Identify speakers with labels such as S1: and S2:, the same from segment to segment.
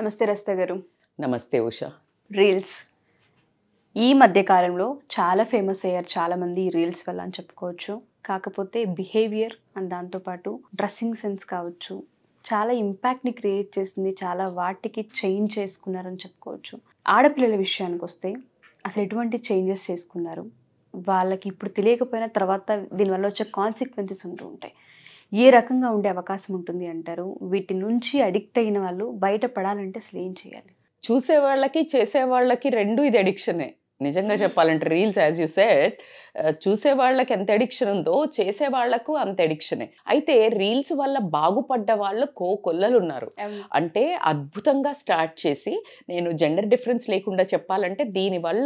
S1: నమస్తే రస్తా గారు నమస్తే ఉషా రీల్స్ ఈ మధ్య కాలంలో చాలా ఫేమస్ అయ్యారు చాలామంది రీల్స్ వల్ల అని చెప్పుకోవచ్చు కాకపోతే బిహేవియర్ అండ్ దాంతోపాటు డ్రెస్సింగ్ సెన్స్ కావచ్చు చాలా ఇంపాక్ట్ని క్రియేట్ చేసింది చాలా వాటికి చేంజ్ చేసుకున్నారని చెప్పుకోవచ్చు ఆడపిల్లల విషయానికి వస్తే అసలు ఎటువంటి చేంజెస్ చేసుకున్నారు వాళ్ళకి ఇప్పుడు తెలియకపోయినా తర్వాత దీనివల్ల వచ్చే కాన్సిక్వెన్సెస్ ఉంటూ ఉంటాయి ఏ రకంగా ఉండే అవకాశం ఉంటుంది అంటారు వీటి నుంచి అడిక్ట్ అయిన వాళ్ళు బయటపడాలంటే అసలు ఏం చేయాలి చూసే వాళ్ళకి
S2: చేసే వాళ్ళకి రెండు ఇది అడిక్షనే నిజంగా చెప్పాలంటే రీల్స్ యాజ్ యూ సెట్ చూసే వాళ్ళకి ఎంత ఎడిక్షన్ ఉందో చేసే వాళ్ళకు అంత ఎడిక్షనే అయితే రీల్స్ వల్ల బాగుపడ్డ వాళ్ళు కో కొల్లలు ఉన్నారు అంటే అద్భుతంగా స్టార్ట్ చేసి నేను జెండర్ డిఫరెన్స్ లేకుండా చెప్పాలంటే దీనివల్ల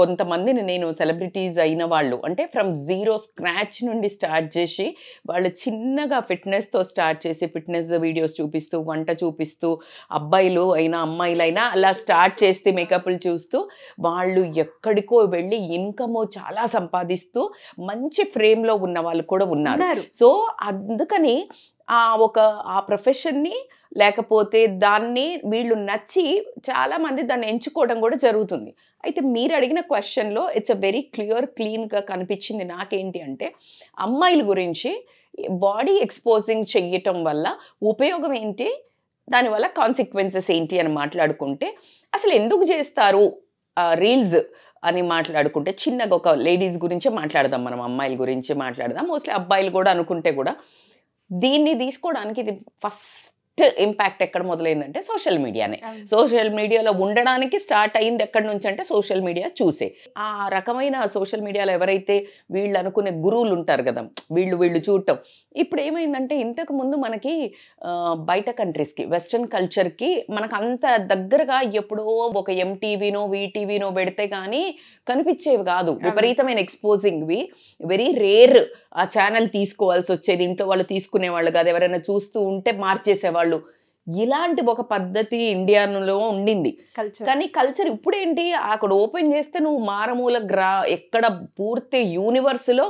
S2: కొంతమందిని నేను సెలబ్రిటీస్ అయిన వాళ్ళు అంటే ఫ్రమ్ జీరో స్క్రాచ్ నుండి స్టార్ట్ చేసి వాళ్ళు చిన్నగా ఫిట్నెస్తో స్టార్ట్ చేసి ఫిట్నెస్ వీడియోస్ చూపిస్తూ వంట చూపిస్తూ అబ్బాయిలు అయినా అమ్మాయిలైనా అలా స్టార్ట్ చేస్తే మేకప్లు చూస్తూ వాళ్ళు ఎక్కడికో వెళ్ళి ఇన్కమ్ చాలా సంపాదిస్తూ మంచి ఫ్రేమ్లో ఉన్న వాళ్ళు కూడా ఉన్నారు సో అందుకని ఆ ఒక ఆ ప్రొఫెషన్ని లేకపోతే దాన్ని వీళ్ళు నచ్చి చాలామంది దాన్ని ఎంచుకోవడం కూడా జరుగుతుంది అయితే మీరు అడిగిన క్వశ్చన్లో ఇట్స్ అ వెరీ క్లియర్ క్లీన్గా కనిపించింది నాకేంటి అంటే అమ్మాయిల గురించి బాడీ ఎక్స్పోజింగ్ చెయ్యటం వల్ల ఉపయోగం ఏంటి దానివల్ల కాన్సిక్వెన్సెస్ ఏంటి అని మాట్లాడుకుంటే అసలు ఎందుకు చేస్తారు రీల్స్ అని మాట్లాడుకుంటే చిన్నగా ఒక లేడీస్ గురించే మాట్లాడదాం మనం అమ్మాయిల గురించి మాట్లాడదాం మోస్ట్లీ అబ్బాయిలు కూడా అనుకుంటే కూడా దీన్ని తీసుకోవడానికి ఇది ఫస్ట్ ఫస్ట్ ఇంపాక్ట్ ఎక్కడ మొదలైందంటే సోషల్ మీడియానే సోషల్ మీడియాలో ఉండడానికి స్టార్ట్ అయింది ఎక్కడి నుంచి అంటే సోషల్ మీడియా చూసే ఆ రకమైన సోషల్ మీడియాలో ఎవరైతే వీళ్ళు అనుకునే గురువులు ఉంటారు కదా వీళ్ళు వీళ్ళు చూడటం ఇప్పుడు ఏమైందంటే ఇంతకు ముందు మనకి బయట కంట్రీస్కి వెస్ట్రన్ కల్చర్కి మనకు అంత దగ్గరగా ఎప్పుడో ఒక ఎంటీవీనో వీటీవీనో పెడితే కానీ కనిపించేవి కాదు విపరీతమైన ఎక్స్పోజింగ్వి వెరీ రేర్ ఆ ఛానల్ తీసుకోవాల్సి వచ్చేది ఇంట్లో వాళ్ళు తీసుకునే వాళ్ళు కాదు ఎవరైనా చూస్తూ ఉంటే మార్చేసేవాళ్ళు వాళ్ళు ఇలాంటి ఒక పద్ధతి ఇండియాలో ఉండింది కానీ కల్చర్ ఇప్పుడేంటి అక్కడ ఓపెన్ చేస్తే నువ్వు మారమూల గ్రా ఎక్కడ పూర్తి యూనివర్స్లో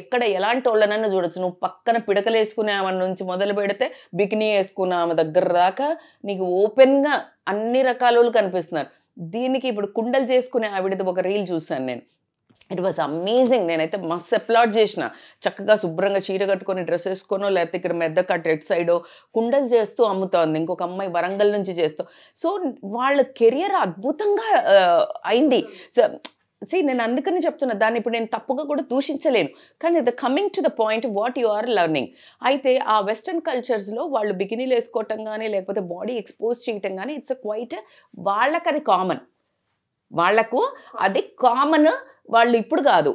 S2: ఎక్కడ ఎలాంటి వాళ్ళనన్నా చూడొచ్చు నువ్వు పక్కన పిడకలు వేసుకునే ఆమె నుంచి మొదలు పెడితే బికినీ వేసుకున్న ఆమె దగ్గర దాకా నీకు ఓపెన్గా అన్ని రకాల కనిపిస్తున్నారు దీనికి ఇప్పుడు కుండలు చేసుకునే ఆవిడది ఒక రీల్ చూసాను నేను ఇట్ వాస్ అమేజింగ్ నేనైతే మస్తు అప్లాట్ చేసిన చక్కగా శుభ్రంగా చీర కట్టుకొని డ్రెస్ వేసుకొని లేకపోతే ఇక్కడ మెద్దకట్ రెడ్ సైడో కుండలు చేస్తూ అమ్ముతోంది ఇంకొక అమ్మాయి వరంగల్ నుంచి చేస్తూ సో వాళ్ళ కెరియర్ అద్భుతంగా అయింది సీ నేను అందుకని చెప్తున్నా దాన్ని ఇప్పుడు నేను తప్పుగా కూడా దూషించలేను కానీ the coming to the point what you are learning అయితే ఆ వెస్టర్న్ కల్చర్స్లో వాళ్ళు బిగినీలు వేసుకోవటం కానీ లేకపోతే బాడీ ఎక్స్పోజ్ చేయటం కానీ ఇట్స్ క్వైట్ వాళ్ళకి అది కామన్ వాళ్లకు అది కామన్ వాళ్ళు ఇప్పుడు కాదు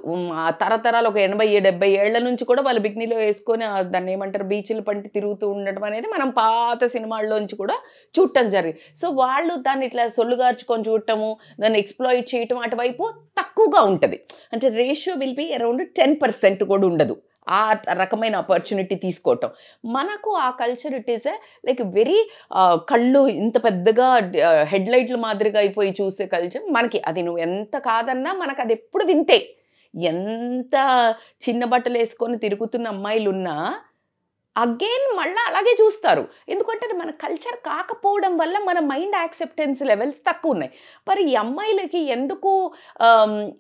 S2: తరతరాలు ఒక ఎనభై డెబ్బై ఏళ్ల నుంచి కూడా వాళ్ళు బిగ్నీలో వేసుకొని దాన్ని ఏమంటారు బీచ్లు పంటి తిరుగుతూ ఉండటం అనేది మనం పాత సినిమాల్లోంచి కూడా చూడటం జరిగింది సో వాళ్ళు దాన్ని ఇట్లా సొల్లుగార్చుకొని చూడటము దాన్ని ఎక్స్ప్లాయిట్ చేయటం అటువైపు తక్కువగా ఉంటుంది అంటే ratio will be around ten percent కూడా ఉండదు ఆ రకమైన ఆపర్చునిటీ తీసుకోవటం మనకు ఆ culture it is like very కళ్ళు ఇంత పెద్దగా హెడ్లైట్లు మాదిరిగా అయిపోయి చూసే కల్చర్ మనకి అది నువ్వు ఎంత కాదన్నా మనకు అది ఎప్పుడు వింతే ఎంత చిన్న బట్టలు వేసుకొని తిరుగుతున్న అమ్మాయిలు ఉన్నా అగైన్ మళ్ళీ అలాగే చూస్తారు ఎందుకంటే అది మన కల్చర్ కాకపోవడం వల్ల మన మైండ్ యాక్సెప్టెన్స్ లెవెల్స్ తక్కువ ఉన్నాయి మరి ఈ అమ్మాయిలకి ఎందుకు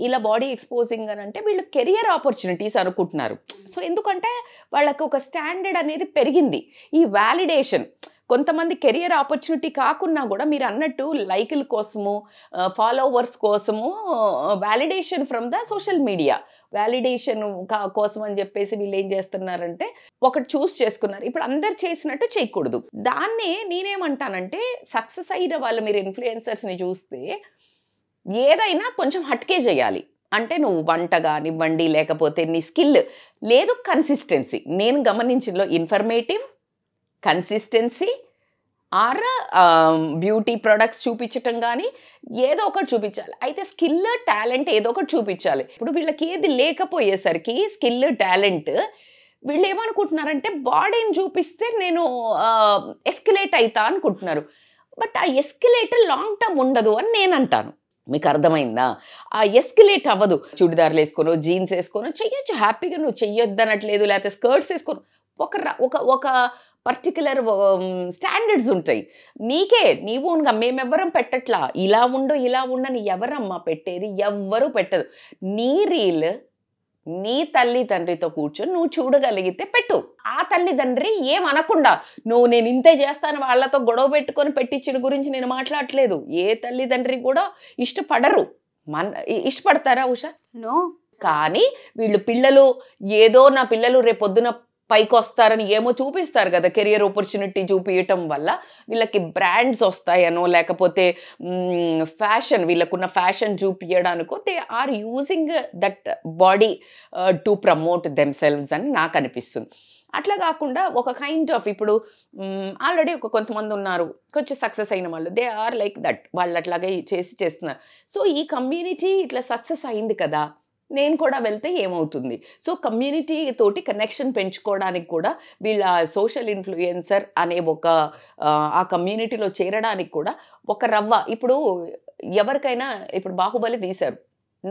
S2: ఇలా బాడీ ఎక్స్పోజింగ్ అని అంటే వీళ్ళు కెరియర్ ఆపర్చునిటీస్ అనుకుంటున్నారు hmm. సో ఎందుకంటే వాళ్ళకి ఒక స్టాండర్డ్ అనేది పెరిగింది ఈ వ్యాలిడేషన్ కొంతమంది కెరియర్ ఆపర్చునిటీ కాకున్నా కూడా మీరు అన్నట్టు లైకుల కోసము ఫాలోవర్స్ కోసము validation from the social media validation కోసం అని చెప్పేసి వీళ్ళు ఏం చేస్తున్నారంటే ఒకటి చూస్ చేసుకున్నారు ఇప్పుడు అందరు చేసినట్టు చేయకూడదు దాన్నే నేనేమంటానంటే సక్సెస్ అయిన వాళ్ళు మీరు ఇన్ఫ్లుయెన్సర్స్ని చూస్తే ఏదైనా కొంచెం హట్కే చేయాలి అంటే నువ్వు వంట కానివ్వండి లేకపోతే నీ స్కిల్ లేదు కన్సిస్టెన్సీ నేను గమనించినలో informative consistency or beauty products చూపించటం కానీ ఏదో ఒకటి చూపించాలి అయితే స్కిల్ టాలెంట్ ఏదో ఒకటి చూపించాలి ఇప్పుడు వీళ్ళకి ఏది లేకపోయేసరికి స్కిల్ టాలెంట్ వీళ్ళు ఏమనుకుంటున్నారంటే బాడీని చూపిస్తే నేను ఎస్కిలేట్ అవుతా అనుకుంటున్నారు బట్ ఆ ఎస్కిలేట్ లాంగ్ టర్మ్ ఉండదు అని నేను అంటాను మీకు అర్థమైందా ఆ ఎస్కిలేట్ అవ్వదు చుడిదార్లు వేసుకోను జీన్స్ వేసుకోను చెయ్యొచ్చు హ్యాపీగా నువ్వు చెయ్యొద్దనట్లేదు లేకపోతే స్కర్ట్స్ వేసుకోను ఒక ఒక ఒక పర్టికులర్ స్టాండర్డ్స్ um, ఉంటాయి నీకే నీవు ఓన్గా మేమెవ్వరం పెట్టట్లా ఇలా ఉండు ఇలా ఉండని ఎవరమ్మా పెట్టేది ఎవ్వరూ పెట్టదు నీ రీల్ నీ తల్లి తండ్రితో కూర్చొని నువ్వు చూడగలిగితే పెట్టు ఆ తల్లిదండ్రి ఏమనకుండా నువ్వు నేను ఇంతే చేస్తాను వాళ్ళతో గొడవ పెట్టుకొని పెట్టించిన గురించి నేను మాట్లాడట్లేదు ఏ తల్లిదండ్రి కూడా ఇష్టపడరు మన ఇష్టపడతారా ఉషా నో కానీ వీళ్ళు పిల్లలు ఏదో నా పిల్లలు రేపొద్దున పైకి వస్తారని ఏమో చూపిస్తారు కదా కెరియర్ ఆపర్చునిటీ చూపించటం వల్ల వీళ్ళకి బ్రాండ్స్ వస్తాయనో లేకపోతే ఫ్యాషన్ వీళ్ళకున్న ఫ్యాషన్ చూపించడానికో they are using that body to promote themselves అని నాకు అనిపిస్తుంది అట్లా కాకుండా ఒక కైండ్ ఆఫ్ ఇప్పుడు ఆల్రెడీ ఒక కొంతమంది ఉన్నారు కొంచెం సక్సెస్ అయిన వాళ్ళు దే ఆర్ లైక్ దట్ వాళ్ళు అట్లాగే చేసి చేస్తున్నారు సో ఈ కమ్యూనిటీ ఇట్లా సక్సెస్ అయింది కదా నేను కూడా వెళ్తే ఏమవుతుంది సో కమ్యూనిటీ తోటి కనెక్షన్ పెంచుకోవడానికి కూడా వీళ్ళ సోషల్ ఇన్ఫ్లుయెన్సర్ అనే ఒక ఆ కమ్యూనిటీలో చేరడానికి కూడా ఒక రవ్వ ఇప్పుడు ఎవరికైనా ఇప్పుడు బాహుబలి తీశారు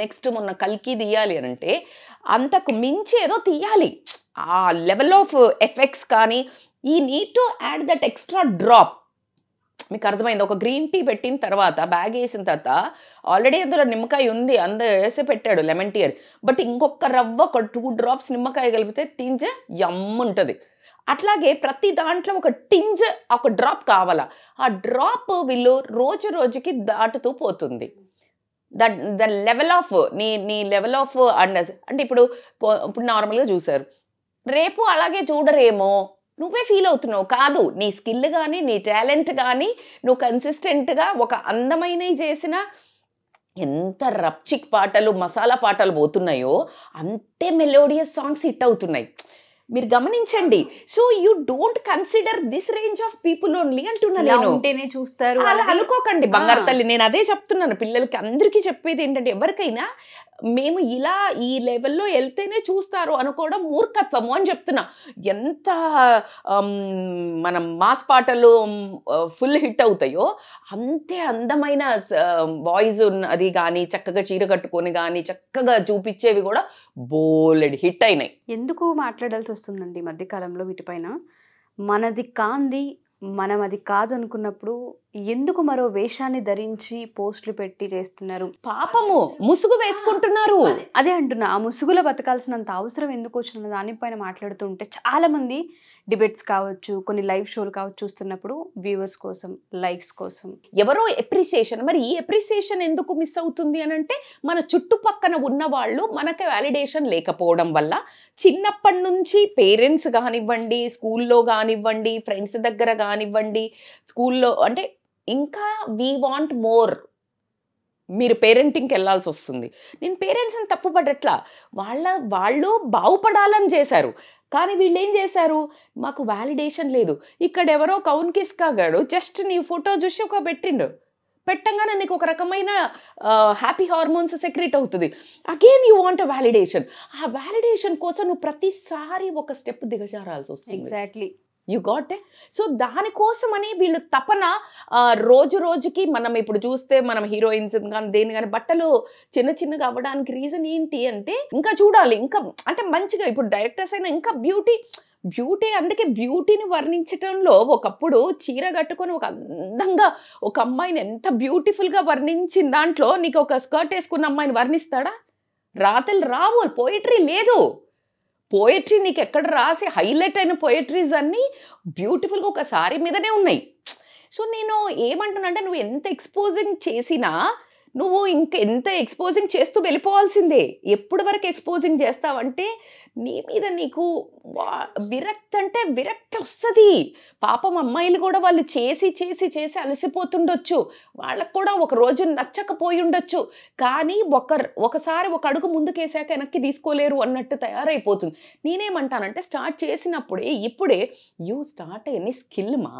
S2: నెక్స్ట్ మొన్న కల్కి తీయాలి అని అంటే అంతకు మించి ఏదో తీయాలి ఆ లెవెల్ ఆఫ్ ఎఫెక్ట్స్ కానీ ఈ need to add that extra drop మీకు అర్థమైంది ఒక గ్రీన్ టీ పెట్టిన తర్వాత బ్యాగ్ వేసిన తర్వాత ఆల్రెడీ అందులో నిమ్మకాయ ఉంది అందరు వేసి పెట్టాడు లెమన్ టీ అని బట్ ఇంకొక రవ్వ ఒక టూ డ్రాప్స్ నిమ్మకాయ కలిపితే టింజ యమ్ ఉంటుంది అట్లాగే ప్రతి దాంట్లో ఒక టింజ్ ఒక డ్రాప్ కావాలా ఆ డ్రాప్ వీళ్ళు రోజు రోజుకి దాటుతూ పోతుంది ద ద లెవెల్ ఆఫ్ నీ నీ లెవెల్ ఆఫ్ అండ్ అంటే ఇప్పుడు ఇప్పుడు నార్మల్గా చూసారు రేపు అలాగే చూడరేమో నువ్వే ఫీల్ అవుతున్నావు కాదు నీ స్కిల్ కానీ నీ టాలెంట్ కానీ నువ్వు కన్సిస్టెంట్గా ఒక అందమైనవి చేసిన ఎంత రప్చిక్ పాటలు మసాలా పాటలు పోతున్నాయో అంతే మెలోడియస్ సాంగ్స్ హిట్ అవుతున్నాయి మీరు గమనించండి so you don't consider this range of people only అంటున్నా ఉంటేనే
S1: చూస్తారు అలా అనుకోకండి బంగారు తల్లి
S2: నేను అదే చెప్తున్నాను పిల్లలకి అందరికీ చెప్పేది ఏంటంటే ఎవరికైనా మేము ఇలా ఈ లెవెల్లో వెళ్తేనే చూస్తారు అనుకోవడం మూర్ఖత్వము అని చెప్తున్నా ఎంత మనం మాస్ పాటలు ఫుల్ హిట్ అవుతాయో అంతే అందమైన బాయ్స్ ఉన్నది కానీ చక్కగా చీర కట్టుకొని కానీ చక్కగా చూపించేవి కూడా బోలెడ్ హిట్ అయినాయి
S1: ఎందుకు మాట్లాడాల్సి వస్తుందండి మధ్యకాలంలో వీటిపైన మనది కాంది మనం అది కాదనుకున్నప్పుడు ఎందుకు మరో వేషాన్ని ధరించి పోస్టులు పెట్టి చేస్తున్నారు పాపము ముసుగు వేసుకుంటున్నారు అదే అంటున్నా ఆ ముసుగులో బతకాల్సినంత అవసరం ఎందుకు వచ్చిన దానిపైన మాట్లాడుతుంటే చాలా మంది డిబేట్స్ కావచ్చు కొన్ని లైవ్ షోలు కావచ్చు చూస్తున్నప్పుడు వ్యూవర్స్ కోసం లైక్స్ కోసం ఎవరో ఎప్రిసియేషన్ మరి ఈ ఎప్రిసియేషన్ ఎందుకు మిస్ అవుతుంది అని అంటే మన చుట్టుపక్కన ఉన్న వాళ్ళు మనకి వ్యాలిడేషన్
S2: లేకపోవడం వల్ల చిన్నప్పటి నుంచి పేరెంట్స్ కానివ్వండి స్కూల్లో కానివ్వండి ఫ్రెండ్స్ దగ్గర కానివ్వండి స్కూల్లో అంటే ఇంకా వీ వాంట్ మోర్ మీరు పేరెంటింగ్కి వెళ్ళాల్సి వస్తుంది నేను పేరెంట్స్ని తప్పుపడట్లా వాళ్ళ వాళ్ళు బాగుపడాలని చేశారు కానీ వీళ్ళు ఏం చేశారు మాకు వ్యాలిడేషన్ లేదు ఇక్కడ ఎవరో కౌన్ కిస్ కాగాడు జస్ట్ నీ ఫోటో చూసి ఒక పెట్టిండు పెట్టంగానే నీకు ఒక రకమైన హ్యాపీ హార్మోన్స్ సెక్రెట్ అవుతుంది అగైన్ యూ వాంట్ వ్యాలిడేషన్ ఆ వ్యాలిడేషన్ కోసం నువ్వు ప్రతిసారి ఒక స్టెప్ దిగజారాల్సి వస్తుంది exactly you got a so దానికోసమని వీళ్ళు తపన రోజు రోజుకి మనం ఇప్పుడు చూస్తే మనం హీరోయిన్స్ కానీ దేని కానీ బట్టలు చిన్న చిన్నగా అవ్వడానికి రీజన్ ఏంటి అంటే ఇంకా చూడాలి ఇంకా అంటే మంచిగా ఇప్పుడు డైరెక్టర్స్ అయినా ఇంకా బ్యూటీ బ్యూటీ అందుకే బ్యూటీని వర్ణించటంలో ఒకప్పుడు చీర కట్టుకొని ఒక అందంగా ఒక అమ్మాయిని ఎంత బ్యూటిఫుల్గా వర్ణించిన దాంట్లో నీకు ఒక స్కర్ట్ వేసుకున్న అమ్మాయిని వర్ణిస్తాడా రాతలు రావు పోయిటరీ లేదు పోయట్రీ నీకు ఎక్కడ రాసి హైలైట్ అయిన పోయట్రీస్ అన్నీ బ్యూటిఫుల్గా ఒక సారీ మీదనే ఉన్నాయి సో నేను ఏమంటున్నా అంటే నువ్వు ఎంత ఎక్స్పోజింగ్ చేసినా నువ్వు ఇంక ఎంత ఎక్స్పోజింగ్ చేస్తూ వెళ్ళిపోవాల్సిందే ఎప్పుడు వరకు ఎక్స్పోజింగ్ చేస్తావంటే నీ మీద నీకు విరక్తి అంటే విరక్తి వస్తుంది పాపం అమ్మాయిలు కూడా వాళ్ళు చేసి చేసి చేసి అలసిపోతుండొచ్చు వాళ్ళకు కూడా ఒక రోజు నచ్చకపోయి ఉండొచ్చు కానీ ఒక ఒకసారి ఒక అడుగు ముందుకేసాక వెనక్కి తీసుకోలేరు అన్నట్టు తయారైపోతుంది నేనేమంటానంటే స్టార్ట్ చేసినప్పుడే ఇప్పుడే యూ స్టార్ట్ ఎనీ స్కిల్ మా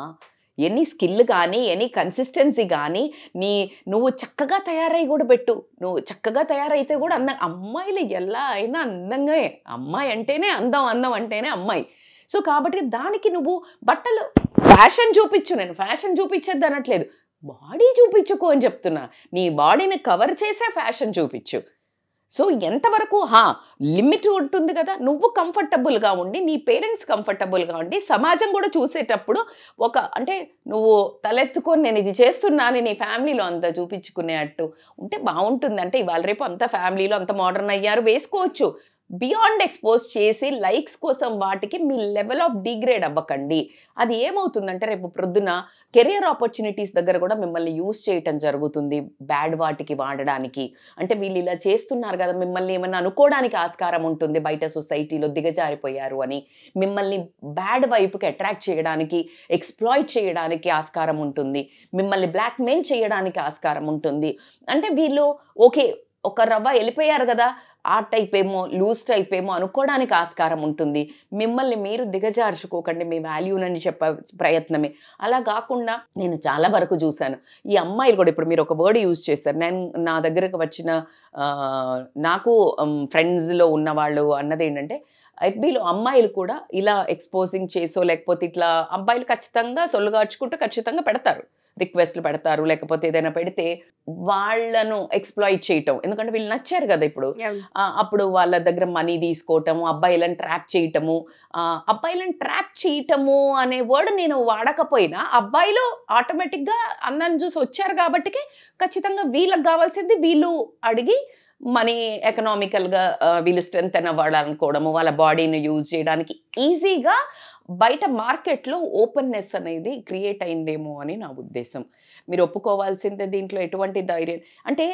S2: ఎనీ స్కిల్ కానీ ఎనీ కన్సిస్టెన్సీ కానీ నీ నువ్వు చక్కగా తయారై కూడా పెట్టు నువ్వు చక్కగా తయారైతే కూడా అందం అమ్మాయిలు ఎలా అయినా అందంగా అమ్మాయి అంటేనే అందం అందం అంటేనే అమ్మాయి సో కాబట్టి దానికి నువ్వు బట్టలు ఫ్యాషన్ చూపించు నేను ఫ్యాషన్ చూపించద్దు అనట్లేదు బాడీ చూపించుకో అని చెప్తున్నా నీ బాడీని కవర్ చేసే ఫ్యాషన్ చూపించు సో ఎంతవరకు హా లిమిట్ ఉంటుంది కదా నువ్వు కంఫర్టబుల్గా ఉండి నీ పేరెంట్స్ కంఫర్టబుల్గా ఉండి సమాజం కూడా చూసేటప్పుడు ఒక అంటే నువ్వు తలెత్తుకొని నేను ఇది చేస్తున్నాను నీ ఫ్యామిలీలో అంతా చూపించుకునే అట్టు ఉంటే బాగుంటుంది అంటే ఇవాళ రేపు అంత ఫ్యామిలీలో అంత మోడర్న్ అయ్యారు వేసుకోవచ్చు బియాండ్ ఎక్స్పోజ్ చేసి లైక్స్ కోసం వాటికి మీ లెవెల్ ఆఫ్ డిగ్రేడ్ అవ్వకండి అది ఏమవుతుందంటే రేపు ప్రొద్దున కెరియర్ ఆపర్చునిటీస్ దగ్గర కూడా మిమ్మల్ని యూస్ చేయటం జరుగుతుంది బ్యాడ్ వాటికి వాడడానికి అంటే వీళ్ళు ఇలా చేస్తున్నారు కదా మిమ్మల్ని ఏమైనా అనుకోవడానికి ఆస్కారం ఉంటుంది బయట సొసైటీలో దిగజారిపోయారు అని మిమ్మల్ని బ్యాడ్ వైపుకి అట్రాక్ట్ చేయడానికి ఎక్స్ప్లాయిట్ చేయడానికి ఆస్కారం ఉంటుంది మిమ్మల్ని బ్లాక్మెయిల్ చేయడానికి ఆస్కారం ఉంటుంది అంటే వీళ్ళు ఓకే ఒక రవ్వ వెళ్ళిపోయారు కదా ఆ టైప్ ఏమో లూజ్ టైప్ ఏమో అనుకోవడానికి ఆస్కారం ఉంటుంది మిమ్మల్ని మీరు దిగజార్చుకోకండి మీ వాల్యూనని చెప్పే ప్రయత్నమే అలా కాకుండా నేను చాలా వరకు చూశాను ఈ అమ్మాయిలు కూడా ఇప్పుడు మీరు ఒక వర్డ్ యూజ్ చేశారు నేను నా దగ్గరకు వచ్చిన నాకు ఫ్రెండ్స్లో ఉన్నవాళ్ళు అన్నది ఏంటంటే ఎఫ్బీలో అమ్మాయిలు కూడా ఇలా ఎక్స్పోజింగ్ చేసో లేకపోతే ఇట్లా అబ్బాయిలు ఖచ్చితంగా సొల్లుగార్చుకుంటూ ఖచ్చితంగా పెడతారు రిక్వెస్ట్లు పెడతారు లేకపోతే ఏదైనా పెడితే వాళ్ళను ఎక్స్ప్లాయిట్ చేయటం ఎందుకంటే వీళ్ళు నచ్చారు కదా ఇప్పుడు అప్పుడు వాళ్ళ దగ్గర మనీ తీసుకోవటము అబ్బాయిలను ట్రాప్ చేయటము అబ్బాయిలను ట్రాప్ చేయటము అనే వర్డ్ నేను వాడకపోయినా అబ్బాయిలు ఆటోమేటిక్గా అందరిని చూసి వచ్చారు కాబట్టి ఖచ్చితంగా వీళ్ళకి కావాల్సింది వీళ్ళు అడిగి మనీ ఎకనామికల్గా వీళ్ళు స్ట్రెంత్ అయిన వాడాలనుకోవడము వాళ్ళ బాడీని యూజ్ చేయడానికి ఈజీగా బయట మార్కెట్లో ఓపెన్నెస్ అనేది క్రియేట్ అయిందేమో అని నా ఉద్దేశం మీరు ఒప్పుకోవాల్సిందే దీంట్లో ఎటువంటి ధైర్యం అంటే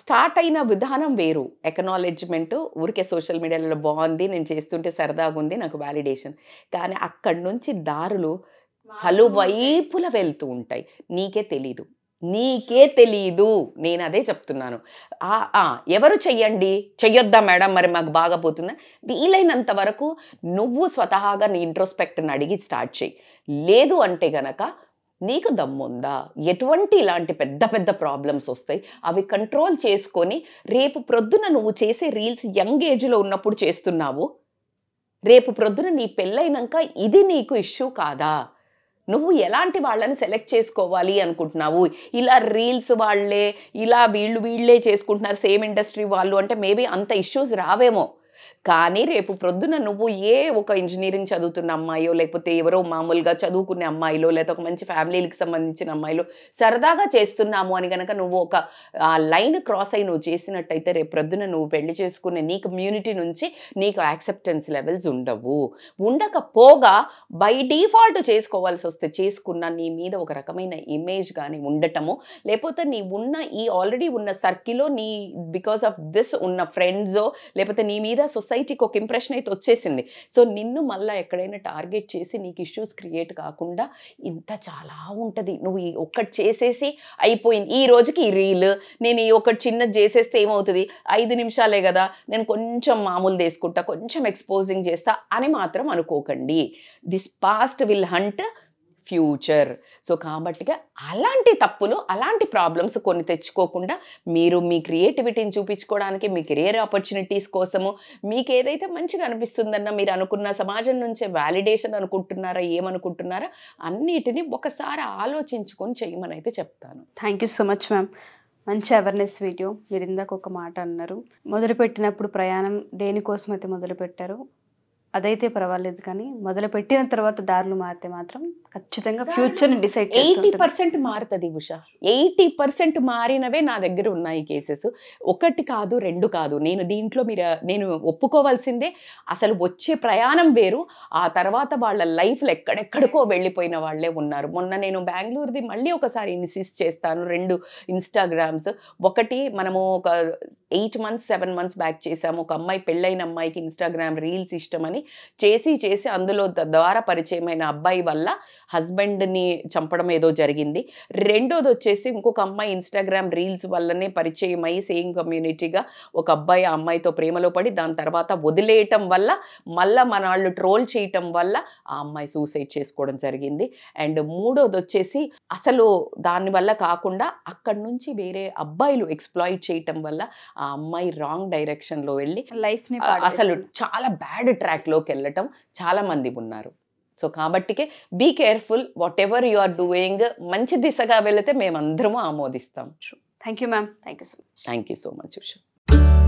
S2: స్టార్ట్ అయిన విధానం వేరు ఎకనాలెడ్జ్మెంట్ ఊరికే సోషల్ మీడియాలో బాగుంది నేను చేస్తుంటే సరదాగా ఉంది నాకు వ్యాలిడేషన్ కానీ అక్కడి నుంచి దారులు పలువైపుల వెళ్తూ ఉంటాయి నీకే తెలీదు నీకే తెలీదు నేను అదే చెప్తున్నాను ఎవరు చెయ్యండి చెయ్యొద్దా మేడం మరి మాకు బాగా పోతుందా వీలైనంత వరకు నువ్వు స్వతహాగా నీ ఇంట్రోస్పెక్ట్ని అడిగి స్టార్ట్ చేయి లేదు అంటే గనక నీకు దమ్ముందా ఎటువంటి ఇలాంటి పెద్ద పెద్ద ప్రాబ్లమ్స్ వస్తాయి అవి కంట్రోల్ చేసుకొని రేపు ప్రొద్దున నువ్వు చేసే రీల్స్ యంగ్ ఏజ్లో ఉన్నప్పుడు చేస్తున్నావు రేపు ప్రొద్దున నీ పెళ్ళైనాక ఇది నీకు ఇష్యూ కాదా నువ్వు ఎలాంటి వాళ్ళని సెలెక్ట్ చేసుకోవాలి అనుకుంటున్నావు ఇలా రీల్స్ వాళ్ళే ఇలా వీళ్ళు వీళ్ళే చేసుకుంటున్నారు సేమ్ ఇండస్ట్రీ వాళ్ళు అంటే మేబీ అంత ఇష్యూస్ రావేమో కానీ రేపు ప్రొద్దున నువ్వు ఏ ఒక ఇంజనీరింగ్ చదువుతున్న అమ్మాయో లేకపోతే ఎవరో మామూలుగా చదువుకునే అమ్మాయిలో లేదా ఒక మంచి ఫ్యామిలీకి సంబంధించిన అమ్మాయిలో సరదాగా చేస్తున్నాము అని కనుక నువ్వు ఒక లైన్ క్రాస్ అయి నువ్వు చేసినట్టయితే రేపు ప్రొద్దున నువ్వు పెళ్లి చేసుకునే నీ కమ్యూనిటీ నుంచి నీకు యాక్సెప్టెన్స్ లెవెల్స్ ఉండవు ఉండకపోగా బై డిఫాల్ట్ చేసుకోవాల్సి వస్తే చేసుకున్న నీ మీద ఒక రకమైన ఇమేజ్ కానీ ఉండటము లేకపోతే నీ ఉన్న ఈ ఆల్రెడీ ఉన్న సర్కిల్లో నీ బికాస్ ఆఫ్ దిస్ ఉన్న ఫ్రెండ్స్ లేకపోతే నీ మీద సొసైటీకి ఒక ఇంప్రెషన్ అయితే వచ్చేసింది సో నిన్ను మళ్ళీ ఎక్కడైనా టార్గెట్ చేసి నీకు ఇష్యూస్ క్రియేట్ కాకుండా ఇంత చాలా ఉంటుంది నువ్వు ఈ ఒక్కటి చేసేసి అయిపోయింది ఈ రోజుకి ఈ రీల్ నేను ఈ ఒకటి చిన్నది చేసేస్తే ఏమవుతుంది ఐదు నిమిషాలే కదా నేను కొంచెం మామూలు తీసుకుంటా కొంచెం ఎక్స్పోజింగ్ చేస్తా అని మాత్రం అనుకోకండి this past will haunt future so కాబట్టిగా అలాంటి తప్పులు అలాంటి ప్రాబ్లమ్స్ కొన్ని తెచ్చుకోకుండా మీరు మీ క్రియేటివిటీని చూపించుకోవడానికి మీ కెరియర్ ఆపర్చునిటీస్ కోసము మీకు ఏదైతే మంచిగా అనిపిస్తుందన్న మీరు అనుకున్న సమాజం నుంచే వ్యాలిడేషన్ అనుకుంటున్నారా
S1: ఏమనుకుంటున్నారా అన్నిటిని ఒకసారి ఆలోచించుకొని చేయమని అయితే చెప్తాను thank you so much ma'am మంచి అవేర్నెస్ వీడియో మీరు ఇందాక ఒక మాట అన్నారు మొదలుపెట్టినప్పుడు ప్రయాణం దేనికోసం అయితే మొదలుపెట్టారు అదైతే పర్వాలేదు కానీ మొదలు పెట్టిన తర్వాత దారులు మారితే మాత్రం ఖచ్చితంగా ఫ్యూచర్ డిసైడ్ ఎయిటీ పర్సెంట్ మారుతుంది ఉష
S2: ఎయిటీ పర్సెంట్ మారినవే నా దగ్గర ఉన్నాయి కేసెస్ ఒకటి కాదు రెండు కాదు నేను దీంట్లో మీరు నేను ఒప్పుకోవాల్సిందే అసలు వచ్చే ప్రయాణం వేరు ఆ తర్వాత వాళ్ళ లైఫ్లో ఎక్కడెక్కడికో వెళ్ళిపోయిన వాళ్ళే ఉన్నారు మొన్న నేను బెంగళూరుది మళ్ళీ ఒకసారి ఇన్సిస్ట్ చేస్తాను రెండు ఇన్స్టాగ్రామ్స్ ఒకటి మనము ఒక eight months seven months back చేసాము ఒక అమ్మాయి పెళ్ళైన అమ్మాయికి ఇన్స్టాగ్రామ్ రీల్స్ ఇష్టమని చేసి చేసి అందులో ద్వారా పరిచయమైన అబ్బాయి వల్ల హస్బెండ్ని చంపడం ఏదో జరిగింది రెండోది వచ్చేసి ఇంకొక అమ్మాయి ఇన్స్టాగ్రామ్ రీల్స్ వల్లనే పరిచయం అయ్యి సేమ్ కమ్యూనిటీగా ఒక అబ్బాయి ఆ అమ్మాయితో ప్రేమలో పడి దాని తర్వాత వదిలేయటం వల్ల మళ్ళీ మన వాళ్ళు ట్రోల్ చేయటం వల్ల ఆ అమ్మాయి సూసైడ్ చేసుకోవడం జరిగింది అండ్ మూడోది వచ్చేసి అసలు దానివల్ల కాకుండా అక్కడి నుంచి వేరే అబ్బాయిలు ఎక్స్ప్లాయిట్ చేయటం వల్ల ఆ అమ్మాయి రాంగ్ డైరెక్షన్లో వెళ్ళి లైఫ్ని అసలు చాలా బ్యాడ్ ట్రాక్లోకి వెళ్ళటం చాలామంది ఉన్నారు సో కాబట్టికే be careful whatever you are doing మంచి దిశగా వెళితే మేమందరము ఆమోదిస్తాం
S1: thank you ma'am thank you so
S2: much thank you so much Usha